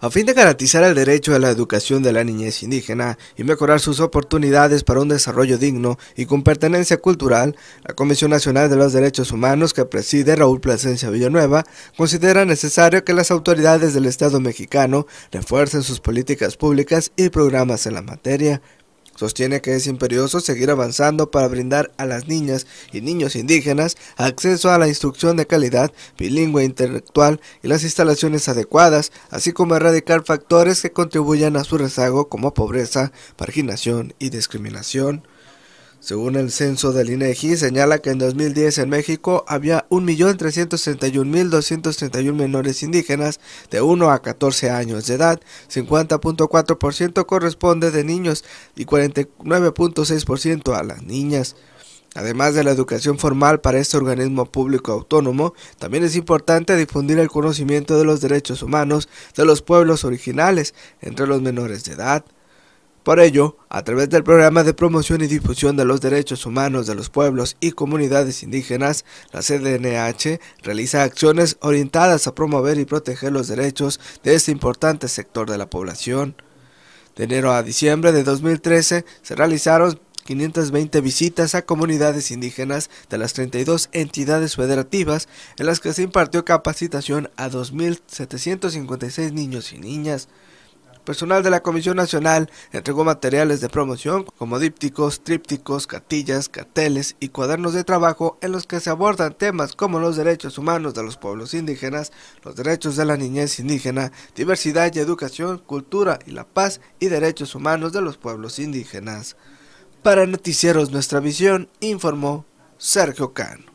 A fin de garantizar el derecho a la educación de la niñez indígena y mejorar sus oportunidades para un desarrollo digno y con pertenencia cultural, la Comisión Nacional de los Derechos Humanos que preside Raúl Plasencia Villanueva considera necesario que las autoridades del Estado mexicano refuercen sus políticas públicas y programas en la materia. Sostiene que es imperioso seguir avanzando para brindar a las niñas y niños indígenas acceso a la instrucción de calidad bilingüe intelectual y las instalaciones adecuadas, así como erradicar factores que contribuyan a su rezago como pobreza, marginación y discriminación. Según el censo del INEGI, e señala que en 2010 en México había 1.331.231 menores indígenas de 1 a 14 años de edad, 50.4% corresponde de niños y 49.6% a las niñas. Además de la educación formal para este organismo público autónomo, también es importante difundir el conocimiento de los derechos humanos de los pueblos originales entre los menores de edad. Por ello, a través del programa de promoción y difusión de los derechos humanos de los pueblos y comunidades indígenas, la CDNH realiza acciones orientadas a promover y proteger los derechos de este importante sector de la población. De enero a diciembre de 2013 se realizaron 520 visitas a comunidades indígenas de las 32 entidades federativas en las que se impartió capacitación a 2.756 niños y niñas personal de la Comisión Nacional entregó materiales de promoción como dípticos, trípticos, catillas, carteles y cuadernos de trabajo en los que se abordan temas como los derechos humanos de los pueblos indígenas, los derechos de la niñez indígena, diversidad y educación, cultura y la paz y derechos humanos de los pueblos indígenas. Para Noticieros Nuestra Visión informó Sergio Can.